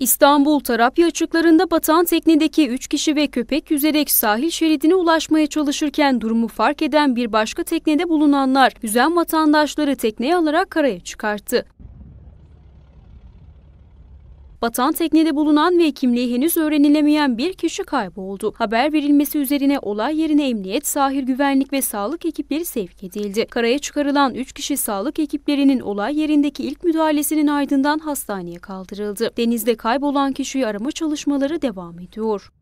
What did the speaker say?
İstanbul Tarapya açıklarında batan teknedeki 3 kişi ve köpek yüzerek sahil şeridine ulaşmaya çalışırken durumu fark eden bir başka teknede bulunanlar yüzen vatandaşları tekneye alarak karaya çıkarttı. Batan teknede bulunan ve kimliği henüz öğrenilemeyen bir kişi kayboldu. Haber verilmesi üzerine olay yerine emniyet, sahil güvenlik ve sağlık ekipleri sevk edildi. Karaya çıkarılan 3 kişi sağlık ekiplerinin olay yerindeki ilk müdahalesinin ardından hastaneye kaldırıldı. Denizde kaybolan kişiyi arama çalışmaları devam ediyor.